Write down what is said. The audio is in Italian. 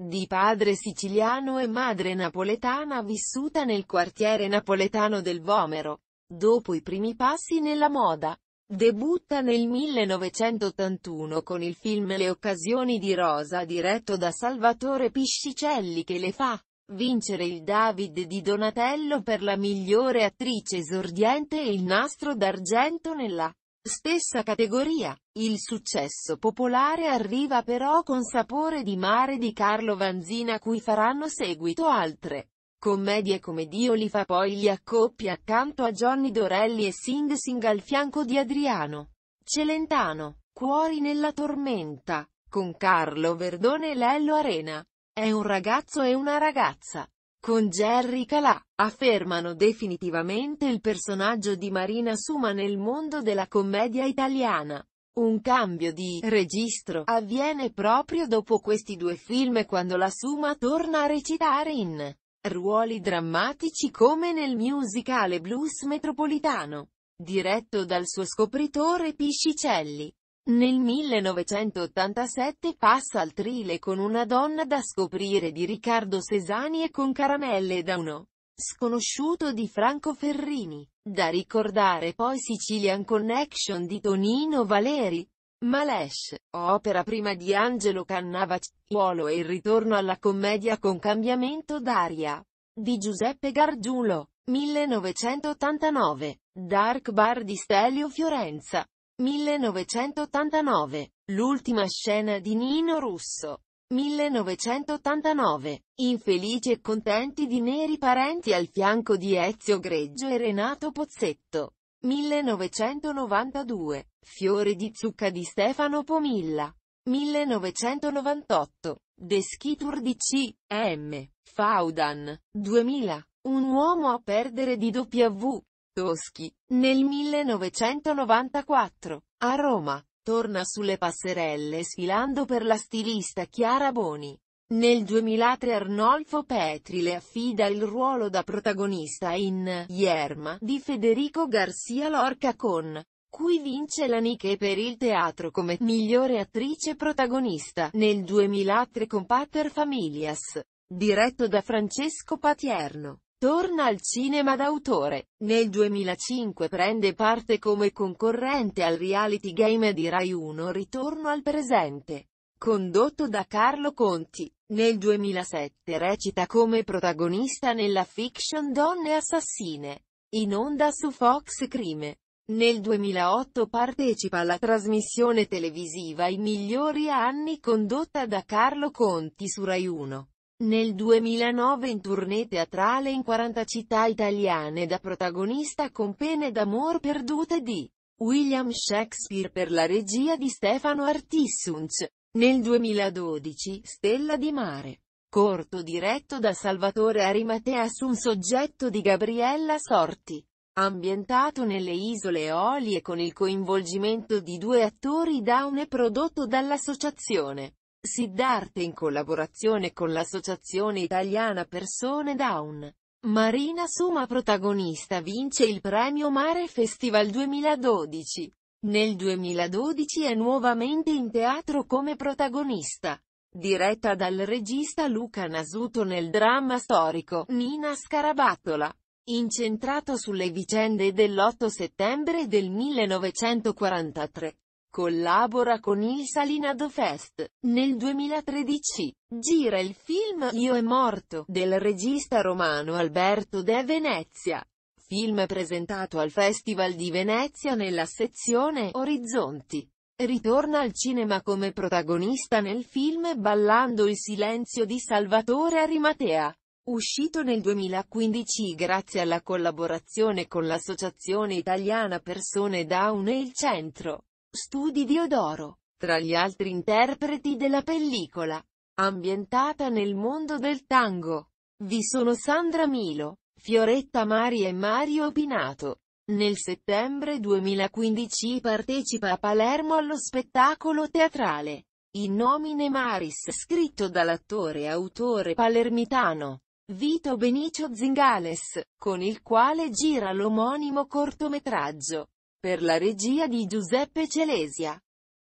Di padre siciliano e madre napoletana vissuta nel quartiere napoletano del Vomero. Dopo i primi passi nella moda, debutta nel 1981 con il film Le occasioni di Rosa diretto da Salvatore Piscicelli che le fa vincere il David di Donatello per la migliore attrice esordiente e il nastro d'argento nella Stessa categoria. Il successo popolare arriva però con Sapore di mare di Carlo Vanzina cui faranno seguito altre. Commedie come Dio li fa poi gli accoppia accanto a Johnny Dorelli e Sing Sing al fianco di Adriano. Celentano, Cuori nella tormenta, con Carlo Verdone e Lello Arena. È un ragazzo e una ragazza. Con Jerry Calà, affermano definitivamente il personaggio di Marina Suma nel mondo della commedia italiana. Un cambio di registro avviene proprio dopo questi due film quando la Suma torna a recitare in ruoli drammatici come nel musicale blues metropolitano, diretto dal suo scopritore Piscicelli. Nel 1987 passa al trile con una donna da scoprire di Riccardo Sesani e con Caramelle da uno sconosciuto di Franco Ferrini. Da ricordare poi Sicilian Connection di Tonino Valeri. Malesh, opera prima di Angelo Cannavacciuolo e il ritorno alla commedia con cambiamento d'aria. Di Giuseppe Gargiulo, 1989, Dark Bar di Stelio Fiorenza. 1989. L'ultima scena di Nino Russo. 1989. Infelici e contenti di neri parenti al fianco di Ezio Greggio e Renato Pozzetto. 1992. Fiore di zucca di Stefano Pomilla. 1998. The Deschitur di C. M. Faudan. 2000. Un uomo a perdere di W. Toschi, nel 1994, a Roma, torna sulle passerelle sfilando per la stilista Chiara Boni. Nel 2003 Arnolfo Petri le affida il ruolo da protagonista in Ierma di Federico Garcia Lorca con cui vince la Nike per il teatro come migliore attrice protagonista nel 2003 con Pater Familias, diretto da Francesco Patierno. Torna al cinema d'autore. Nel 2005 prende parte come concorrente al reality game di Rai 1 Ritorno al presente, condotto da Carlo Conti. Nel 2007 recita come protagonista nella fiction Donne assassine, in onda su Fox Crime. Nel 2008 partecipa alla trasmissione televisiva I migliori anni condotta da Carlo Conti su Rai 1. Nel 2009 in tournée teatrale in 40 città italiane da protagonista con Pene d'amor perdute di William Shakespeare per la regia di Stefano Artissunc. Nel 2012, Stella di mare. Corto diretto da Salvatore Arimatea su un soggetto di Gabriella Sorti. Ambientato nelle isole Eolie con il coinvolgimento di due attori down e prodotto dall'associazione Siddharth in collaborazione con l'Associazione Italiana Persone Down. Marina Suma protagonista vince il premio Mare Festival 2012. Nel 2012 è nuovamente in teatro come protagonista. Diretta dal regista Luca Nasuto nel dramma storico Nina Scarabattola, incentrato sulle vicende dell'8 settembre del 1943. Collabora con il Salinado Fest. Nel 2013, gira il film Io è morto, del regista romano Alberto De Venezia. Film presentato al Festival di Venezia nella sezione Orizzonti. Ritorna al cinema come protagonista nel film Ballando il silenzio di Salvatore Arimatea uscito nel 2015 grazie alla collaborazione con l'Associazione Italiana Persone Down e il Centro Studi Diodoro, tra gli altri interpreti della pellicola, ambientata nel mondo del tango, vi sono Sandra Milo, Fioretta Mari e Mario Pinato. Nel settembre 2015 partecipa a Palermo allo spettacolo teatrale In nomine Maris scritto dall'attore e autore palermitano Vito Benicio Zingales, con il quale gira l'omonimo cortometraggio. Per la regia di Giuseppe Celesia.